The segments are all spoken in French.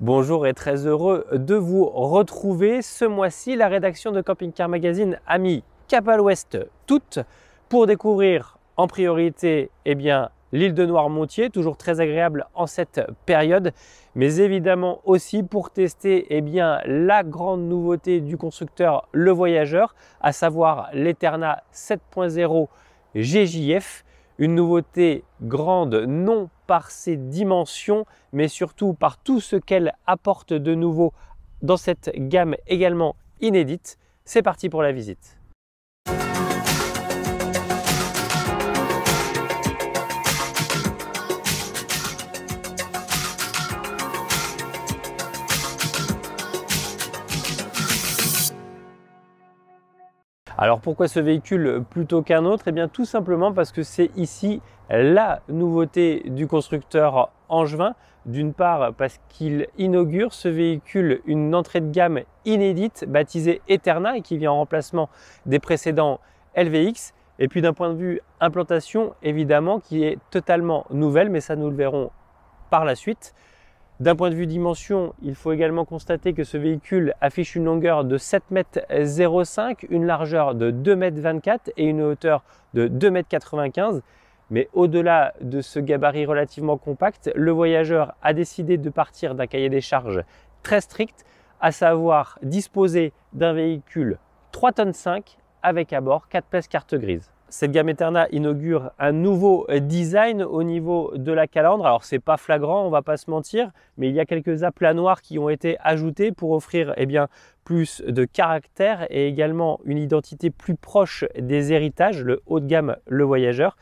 Bonjour et très heureux de vous retrouver ce mois-ci la rédaction de Camping Car Magazine a mis cap à l'ouest toute pour découvrir en priorité eh bien l'île de Noirmontier, toujours très agréable en cette période, mais évidemment aussi pour tester eh bien, la grande nouveauté du constructeur Le Voyageur, à savoir l'Eterna 7.0 GJF, une nouveauté grande non par ses dimensions, mais surtout par tout ce qu'elle apporte de nouveau dans cette gamme également inédite. C'est parti pour la visite. Alors pourquoi ce véhicule plutôt qu'un autre Eh bien tout simplement parce que c'est ici la nouveauté du constructeur angevin. D'une part parce qu'il inaugure ce véhicule une entrée de gamme inédite baptisée Eterna et qui vient en remplacement des précédents LVX. Et puis d'un point de vue implantation, évidemment, qui est totalement nouvelle, mais ça nous le verrons par la suite. D'un point de vue dimension, il faut également constater que ce véhicule affiche une longueur de 7,05 m, une largeur de 2,24 m et une hauteur de 2,95 m. Mais au-delà de ce gabarit relativement compact, le voyageur a décidé de partir d'un cahier des charges très strict, à savoir disposer d'un véhicule 3,5 ,5 tonnes avec à bord 4 places carte grise cette gamme Eterna inaugure un nouveau euh, design au niveau de la calandre. Alors c'est pas flagrant, on va pas se mentir, mais il y a quelques aplats noirs qui ont été ajoutés pour offrir eh bien, plus de caractère et également une identité plus proche des héritages, le haut de gamme, le voyageur.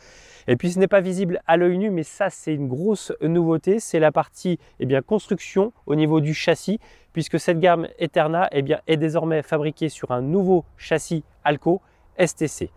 Et puis ce n'est pas visible à l'œil nu, mais ça c'est une grosse nouveauté, c'est la partie eh bien, construction au niveau du châssis, puisque cette gamme Eterna eh bien, est désormais fabriquée sur un nouveau châssis Alco STC.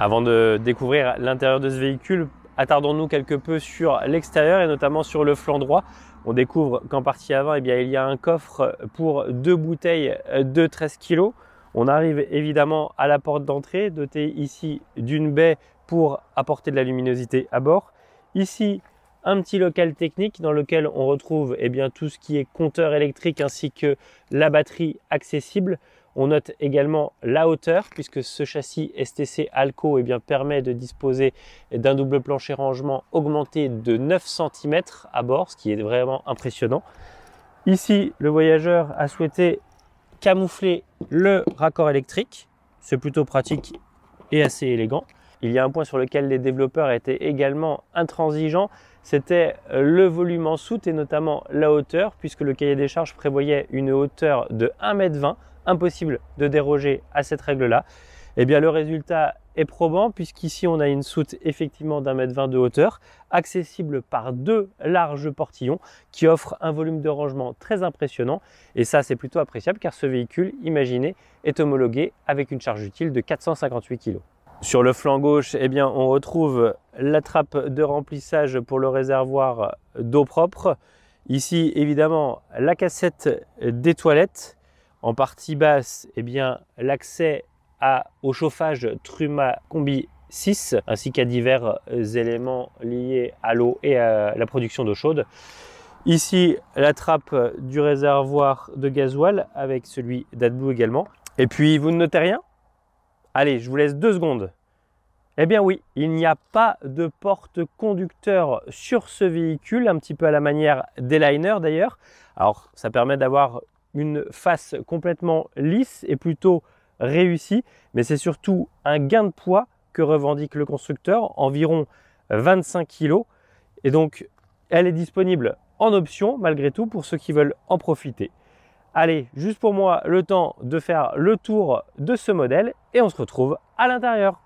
Avant de découvrir l'intérieur de ce véhicule, attardons-nous quelque peu sur l'extérieur et notamment sur le flanc droit. On découvre qu'en partie avant, eh bien, il y a un coffre pour deux bouteilles de 13 kg. On arrive évidemment à la porte d'entrée, dotée ici d'une baie pour apporter de la luminosité à bord. Ici, un petit local technique dans lequel on retrouve eh bien, tout ce qui est compteur électrique ainsi que la batterie accessible. On note également la hauteur puisque ce châssis STC Alco eh bien, permet de disposer d'un double plancher rangement augmenté de 9 cm à bord, ce qui est vraiment impressionnant. Ici, le voyageur a souhaité camoufler le raccord électrique. C'est plutôt pratique et assez élégant. Il y a un point sur lequel les développeurs étaient également intransigeants, c'était le volume en soute et notamment la hauteur, puisque le cahier des charges prévoyait une hauteur de 1,20 m impossible de déroger à cette règle-là, et eh bien le résultat est probant puisqu'ici on a une soute effectivement d'un mètre vingt de hauteur, accessible par deux larges portillons qui offrent un volume de rangement très impressionnant et ça c'est plutôt appréciable car ce véhicule, imaginez, est homologué avec une charge utile de 458 kg. Sur le flanc gauche, eh bien, on retrouve la trappe de remplissage pour le réservoir d'eau propre. Ici, évidemment, la cassette des toilettes en partie basse, eh bien, l'accès au chauffage Truma Combi 6, ainsi qu'à divers euh, éléments liés à l'eau et à la production d'eau chaude. Ici, la trappe du réservoir de gasoil avec celui d'AdBlue également. Et puis, vous ne notez rien Allez, je vous laisse deux secondes. Eh bien oui, il n'y a pas de porte conducteur sur ce véhicule, un petit peu à la manière des liners d'ailleurs. Alors ça permet d'avoir une face complètement lisse et plutôt réussie, mais c'est surtout un gain de poids que revendique le constructeur, environ 25 kg. Et donc, elle est disponible en option malgré tout pour ceux qui veulent en profiter. Allez, juste pour moi, le temps de faire le tour de ce modèle et on se retrouve à l'intérieur.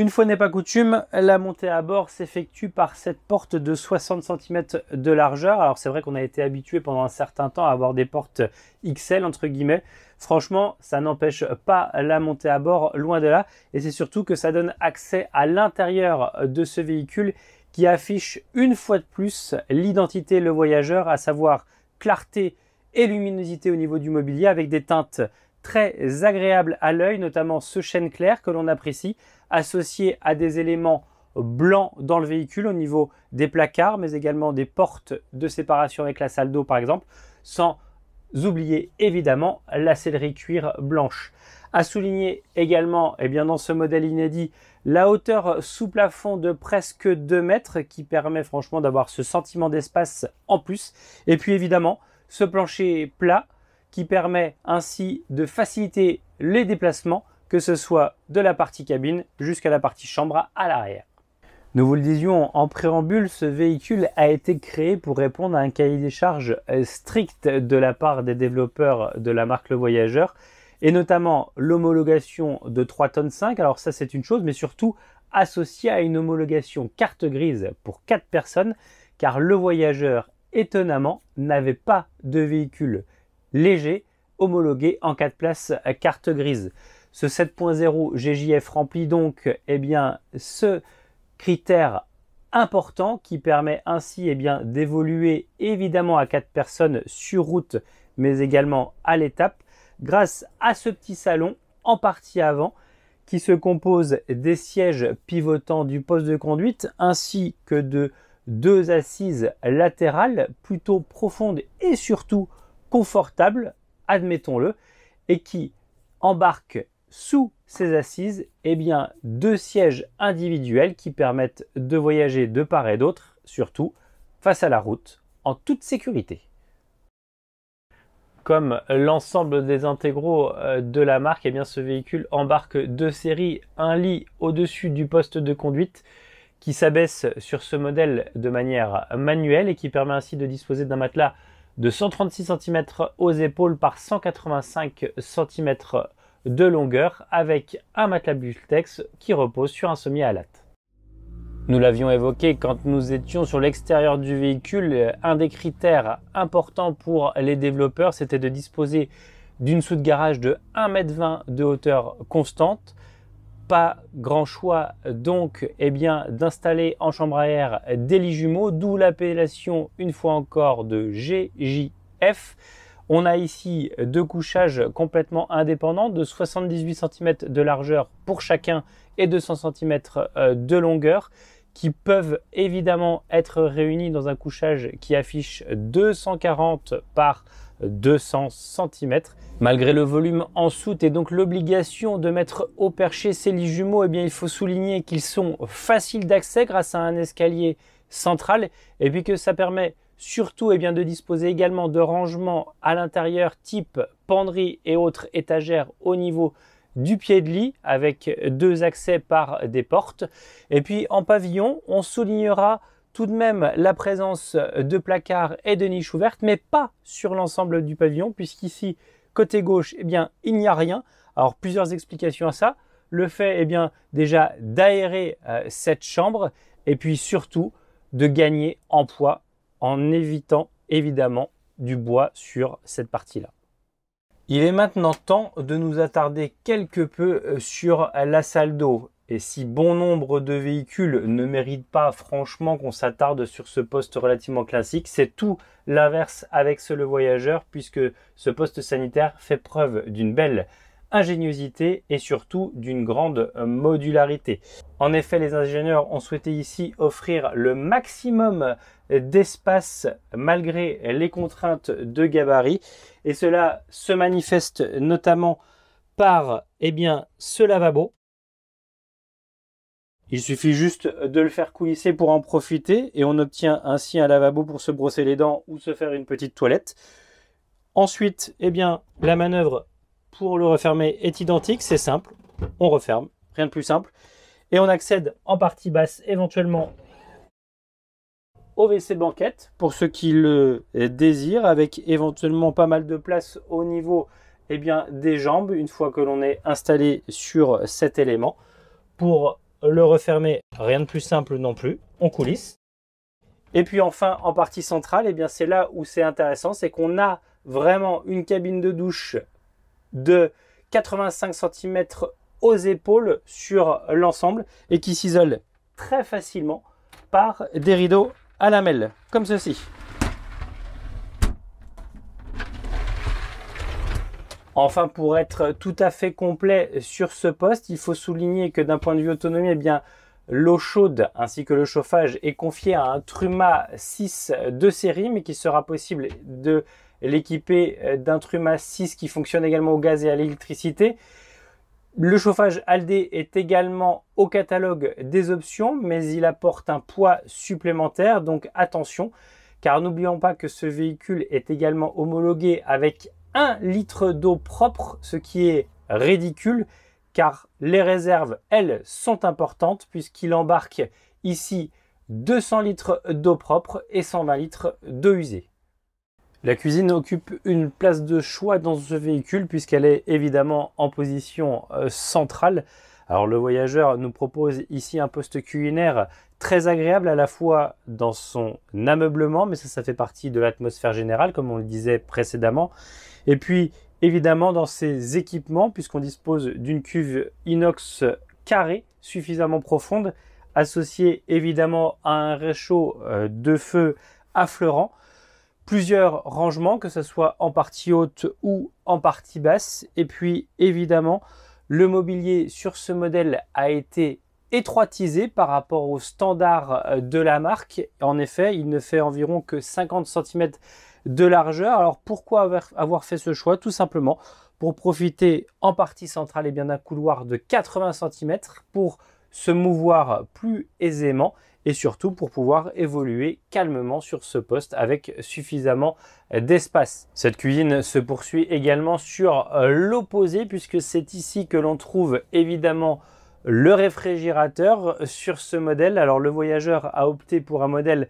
Une fois n'est pas coutume, la montée à bord s'effectue par cette porte de 60 cm de largeur. Alors c'est vrai qu'on a été habitué pendant un certain temps à avoir des portes XL entre guillemets. Franchement, ça n'empêche pas la montée à bord, loin de là. Et c'est surtout que ça donne accès à l'intérieur de ce véhicule qui affiche une fois de plus l'identité le voyageur, à savoir clarté et luminosité au niveau du mobilier avec des teintes très agréable à l'œil, notamment ce chêne clair que l'on apprécie, associé à des éléments blancs dans le véhicule au niveau des placards, mais également des portes de séparation avec la salle d'eau par exemple, sans oublier évidemment la sellerie cuir blanche. À souligner également, et eh bien dans ce modèle inédit, la hauteur sous plafond de presque 2 mètres qui permet franchement d'avoir ce sentiment d'espace en plus. Et puis évidemment, ce plancher plat qui permet ainsi de faciliter les déplacements, que ce soit de la partie cabine jusqu'à la partie chambre à l'arrière. Nous vous le disions en préambule, ce véhicule a été créé pour répondre à un cahier des charges strict de la part des développeurs de la marque Le Voyageur, et notamment l'homologation de 3 tonnes 5. Alors ça c'est une chose, mais surtout associé à une homologation carte grise pour 4 personnes, car le voyageur, étonnamment, n'avait pas de véhicule léger, homologué en 4 places à euh, carte grise. Ce 7.0 GJF remplit donc eh bien, ce critère important qui permet ainsi eh bien, d'évoluer évidemment à 4 personnes sur route mais également à l'étape grâce à ce petit salon en partie avant qui se compose des sièges pivotants du poste de conduite ainsi que de deux assises latérales plutôt profondes et surtout confortable, admettons-le, et qui embarque sous ses assises eh bien, deux sièges individuels qui permettent de voyager de part et d'autre, surtout face à la route, en toute sécurité. Comme l'ensemble des intégraux euh, de la marque, eh bien, ce véhicule embarque de série un lit au-dessus du poste de conduite qui s'abaisse sur ce modèle de manière manuelle et qui permet ainsi de disposer d'un matelas de 136 cm aux épaules par 185 cm de longueur avec un matelas Bultex qui repose sur un sommier à latte. Nous l'avions évoqué quand nous étions sur l'extérieur du véhicule, un des critères importants pour les développeurs, c'était de disposer d'une soute garage de 1,20 m de hauteur constante, pas grand choix donc eh bien d'installer en chambre à air des lits jumeaux, d'où l'appellation une fois encore de GJF. On a ici deux couchages complètement indépendants de 78 cm de largeur pour chacun et 200 cm euh, de longueur qui peuvent évidemment être réunis dans un couchage qui affiche 240 par 200 cm. Malgré le volume en soute et donc l'obligation de mettre au perché ces lits jumeaux, et eh bien, il faut souligner qu'ils sont faciles d'accès grâce à un escalier central et puis que ça permet surtout et eh bien, de disposer également de rangements à l'intérieur type penderie et autres étagères au niveau du pied de lit avec deux accès par des portes. Et puis en pavillon, on soulignera tout de même la présence de placards et de niches ouvertes, mais pas sur l'ensemble du pavillon, puisqu'ici, côté gauche, eh bien, il n'y a rien. Alors, plusieurs explications à ça. Le fait, eh bien, déjà d'aérer euh, cette chambre, et puis surtout de gagner en poids en évitant évidemment du bois sur cette partie-là. Il est maintenant temps de nous attarder quelque peu euh, sur la salle d'eau. Et si bon nombre de véhicules ne méritent pas franchement qu'on s'attarde sur ce poste relativement classique, c'est tout l'inverse avec ce le voyageur puisque ce poste sanitaire fait preuve d'une belle ingéniosité et surtout d'une grande modularité. En effet, les ingénieurs ont souhaité ici offrir le maximum d'espace malgré les contraintes de gabarit et cela se manifeste notamment par eh bien, ce lavabo il suffit juste de le faire coulisser pour en profiter et on obtient ainsi un lavabo pour se brosser les dents ou se faire une petite toilette. Ensuite, eh bien, la manœuvre pour le refermer est identique, c'est simple. On referme, rien de plus simple. Et on accède en partie basse éventuellement au WC banquette pour ceux qui le désirent avec éventuellement pas mal de place au niveau eh bien, des jambes une fois que l'on est installé sur cet élément pour le refermer, rien de plus simple non plus, on coulisse. Et puis enfin, en partie centrale, eh bien c'est là où c'est intéressant, c'est qu'on a vraiment une cabine de douche de 85 cm aux épaules sur l'ensemble et qui s'isole très facilement par des rideaux à lamelles, comme ceci. Enfin, pour être tout à fait complet sur ce poste, il faut souligner que d'un point de vue autonomie, eh bien, l'eau chaude ainsi que le chauffage est confié à un Truma 6 de série, mais qui sera possible de l'équiper euh, d'un Truma 6 qui fonctionne également au gaz et à l'électricité. Le chauffage Aldé est également au catalogue des options, mais il apporte un poids supplémentaire, donc attention, car n'oublions pas que ce véhicule est également homologué avec 1 litre d'eau propre, ce qui est ridicule car les réserves, elles, sont importantes puisqu'il embarque ici 200 litres d'eau propre et 120 litres d'eau usée. La cuisine occupe une place de choix dans ce véhicule puisqu'elle est évidemment en position euh, centrale. Alors le voyageur nous propose ici un poste culinaire très agréable à la fois dans son ameublement, mais ça, ça fait partie de l'atmosphère générale comme on le disait précédemment, et puis, évidemment, dans ces équipements, puisqu'on dispose d'une cuve inox carrée, suffisamment profonde, associée évidemment à un réchaud euh, de feu affleurant, plusieurs rangements, que ce soit en partie haute ou en partie basse. Et puis évidemment, le mobilier sur ce modèle a été étroitisé par rapport aux standards euh, de la marque. En effet, il ne fait environ que 50 cm de largeur. Alors pourquoi avoir fait ce choix Tout simplement pour profiter en partie centrale et bien d'un couloir de 80 cm pour se mouvoir plus aisément et surtout pour pouvoir évoluer calmement sur ce poste avec suffisamment d'espace. Cette cuisine se poursuit également sur euh, l'opposé puisque c'est ici que l'on trouve évidemment le réfrigérateur sur ce modèle. Alors le voyageur a opté pour un modèle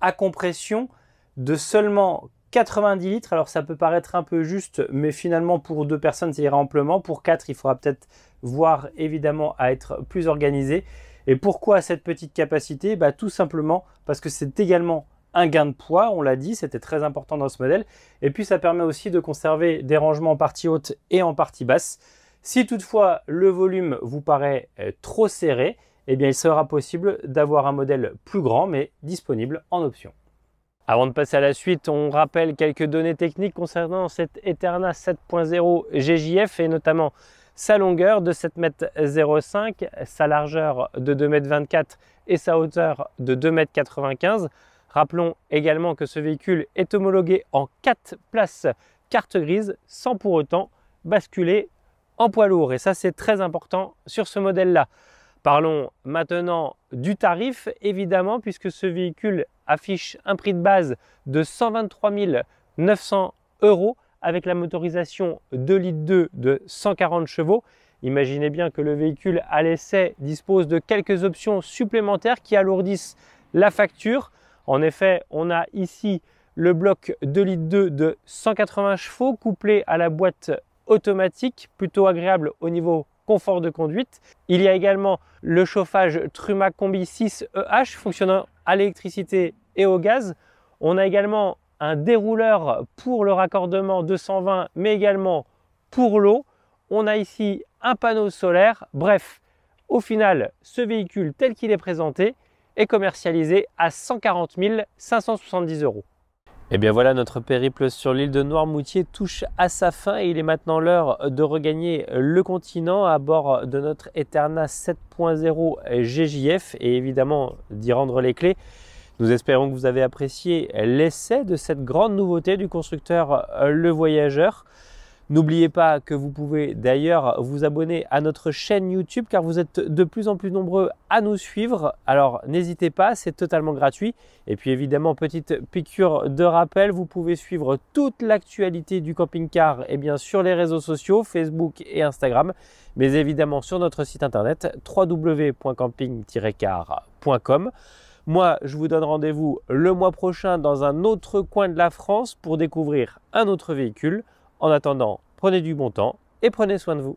à compression de seulement 90 litres. Alors ça peut paraître un peu juste, mais finalement pour deux personnes, ça ira amplement. Pour quatre, il faudra peut-être voir évidemment à être plus organisé. Et pourquoi cette petite capacité bah, Tout simplement parce que c'est également un gain de poids, on l'a dit, c'était très important dans ce modèle. Et puis ça permet aussi de conserver des rangements en partie haute et en partie basse. Si toutefois le volume vous paraît euh, trop serré, eh bien il sera possible d'avoir un modèle plus grand mais disponible en option. Avant de passer à la suite, on rappelle quelques données techniques concernant cette Eterna 7.0 GJF et notamment sa longueur de 7,05 m, sa largeur de 2,24 m et sa hauteur de 2,95 m. Rappelons également que ce véhicule est homologué en 4 places carte grise sans pour autant basculer en poids lourd. Et ça, c'est très important sur ce modèle-là. Parlons maintenant du tarif, évidemment, puisque ce véhicule affiche un prix de base de 123 900 euros avec la motorisation 2 litres 2 de 140 chevaux. Imaginez bien que le véhicule à l'essai dispose de quelques options supplémentaires qui alourdissent la facture. En effet, on a ici le bloc 2 litres 2 de 180 chevaux couplé à la boîte automatique, plutôt agréable au niveau confort de conduite. Il y a également le chauffage Truma Combi 6 EH fonctionnant à l'électricité et au gaz. On a également un dérouleur pour le raccordement 220 mais également pour l'eau. On a ici un panneau solaire. Bref, au final, ce véhicule tel qu'il est présenté est commercialisé à 140 570 euros. Et eh bien voilà, notre périple sur l'île de Noirmoutier touche à sa fin et il est maintenant l'heure de regagner le continent à bord de notre Eterna 7.0 GJF et évidemment d'y rendre les clés. Nous espérons que vous avez apprécié l'essai de cette grande nouveauté du constructeur euh, Le Voyageur. N'oubliez pas que vous pouvez d'ailleurs vous abonner à notre chaîne YouTube car vous êtes de plus en plus nombreux à nous suivre. Alors n'hésitez pas, c'est totalement gratuit. Et puis évidemment, petite piqûre de rappel, vous pouvez suivre toute l'actualité du camping-car eh bien, sur les réseaux sociaux, Facebook et Instagram, mais évidemment sur notre site internet www.camping-car.com. Moi, je vous donne rendez-vous le mois prochain dans un autre coin de la France pour découvrir un autre véhicule. En attendant, prenez du bon temps et prenez soin de vous.